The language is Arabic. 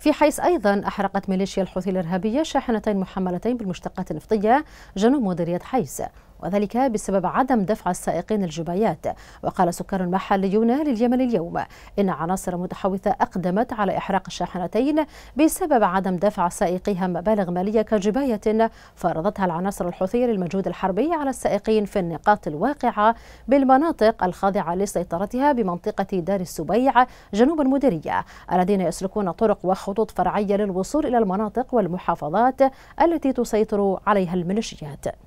في حيث أيضا أحرقت ميليشيا الحوثي الإرهابية شاحنتين محملتين بالمشتقات النفطية جنوب مديرية حيث وذلك بسبب عدم دفع السائقين الجبايات وقال سكان محليون لليمن اليوم إن عناصر متحوثة أقدمت على إحراق الشاحنتين بسبب عدم دفع سائقيها مبالغ مالية كجباية فرضتها العناصر الحوثية للمجهود الحربي على السائقين في النقاط الواقعة بالمناطق الخاضعة لسيطرتها بمنطقة دار السبيع جنوب المديرية الذين يسلكون طرق وخطوط فرعية للوصول إلى المناطق والمحافظات التي تسيطر عليها الميليشيات